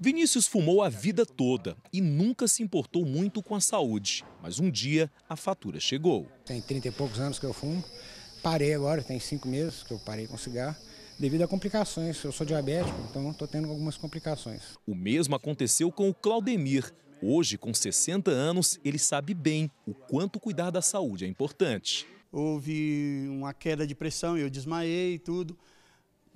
Vinícius fumou a vida toda e nunca se importou muito com a saúde, mas um dia a fatura chegou. Tem 30 e poucos anos que eu fumo, parei agora, tem cinco meses que eu parei com cigarro devido a complicações. Eu sou diabético, então estou tendo algumas complicações. O mesmo aconteceu com o Claudemir. Hoje, com 60 anos, ele sabe bem o quanto cuidar da saúde é importante. Houve uma queda de pressão, eu desmaiei e tudo.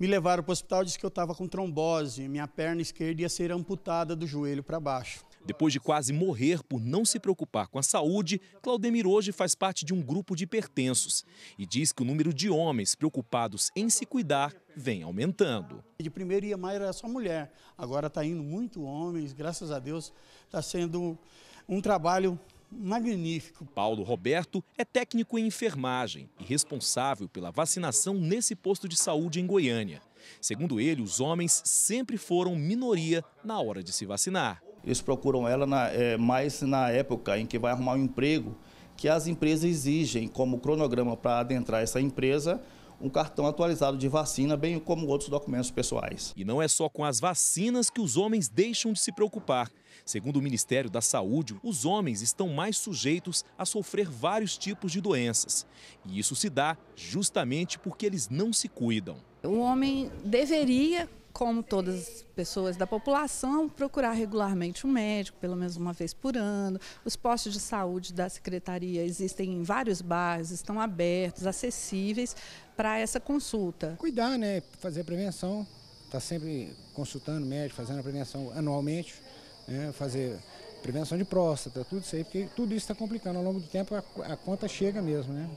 Me levaram para o hospital, disse que eu estava com trombose, minha perna esquerda ia ser amputada do joelho para baixo. Depois de quase morrer por não se preocupar com a saúde, Claudemir hoje faz parte de um grupo de hipertensos e diz que o número de homens preocupados em se cuidar vem aumentando. De primeiro ia mais era só mulher, agora está indo muito homens, graças a Deus está sendo um trabalho magnífico. Paulo Roberto é técnico em enfermagem e responsável pela vacinação nesse posto de saúde em Goiânia. Segundo ele, os homens sempre foram minoria na hora de se vacinar. Eles procuram ela na, é, mais na época em que vai arrumar um emprego, que as empresas exigem como cronograma para adentrar essa empresa um cartão atualizado de vacina, bem como outros documentos pessoais. E não é só com as vacinas que os homens deixam de se preocupar. Segundo o Ministério da Saúde, os homens estão mais sujeitos a sofrer vários tipos de doenças. E isso se dá justamente porque eles não se cuidam. O homem deveria como todas as pessoas da população, procurar regularmente um médico, pelo menos uma vez por ano. Os postos de saúde da secretaria existem em vários bairros, estão abertos, acessíveis para essa consulta. Cuidar, né? Fazer prevenção, está sempre consultando médico, fazendo a prevenção anualmente, né? fazer prevenção de próstata, tudo isso aí, porque tudo isso está complicando. Ao longo do tempo a, a conta chega mesmo, né?